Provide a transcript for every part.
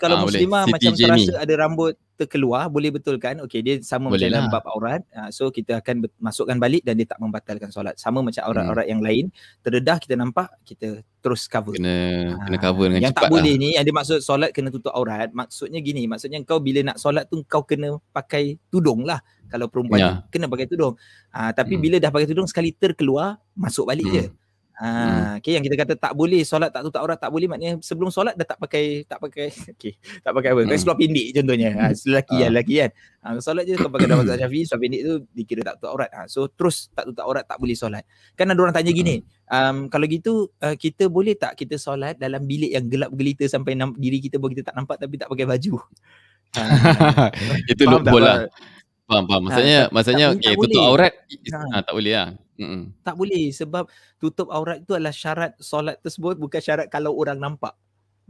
kalau ha, muslimah boleh. macam Jamie. terasa ada rambut terkeluar boleh betulkan okey dia sama boleh macam lah. dalam bab aurat ha, so kita akan masukkan balik dan dia tak membatalkan solat sama macam hmm. aurat-aurat hmm. yang lain terdedah kita nampak kita terus cover kena ha, kena cover dengan yang cepat yang lah. tak boleh lah. ni yang dia maksud solat kena tutup aurat maksudnya gini maksudnya kau bila nak solat tu kau kena pakai tudung lah kalau perempuan ya. kena pakai tudung ha, tapi hmm. bila dah pakai tudung sekali terkeluar masuk balik hmm. je Ha, ah, hmm. okay, yang kita kata tak boleh solat tak tutup aurat tak boleh maknanya sebelum solat dah tak pakai tak pakai okey tak pakai apa? Hmm. Seluar pendek contohnya. Ha, lelaki ya lelaki kan. Ha, solat je kau pakai dalam mazhab Syafi'i seluar pendek tu dikira tak tutup aurat. Ha, so terus tak tutup aurat tak boleh solat. Kan ada orang tanya gini, hmm. um, kalau gitu uh, kita boleh tak kita solat dalam bilik yang gelap gelita sampai diri kita buat kita tak nampak tapi tak pakai baju. Ha, itu loophole lah faham faham ha, maksudnya ha, maksudnya tak, okay, tak tutup boleh. aurat ha. Ha, tak boleh lah ha. tak boleh sebab tutup aurat tu adalah syarat solat tersebut bukan syarat kalau orang nampak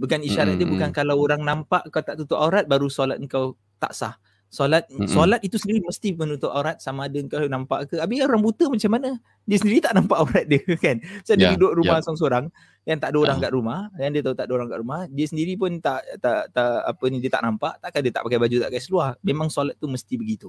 bukan isyarat mm-hmm. dia bukan kalau orang nampak kau tak tutup aurat baru solat kau tak sah solat mm-hmm. solat itu sendiri mesti menutup aurat sama ada kau nampak ke abang orang buta macam mana dia sendiri tak nampak aurat dia kan so, dia ya, duduk rumah yeah. seorang-seorang yang tak ada orang uh. kat rumah yang dia tahu tak ada orang kat rumah dia sendiri pun tak tak tak apa ni dia tak nampak takkan dia tak pakai baju tak pakai seluar memang solat tu mesti begitu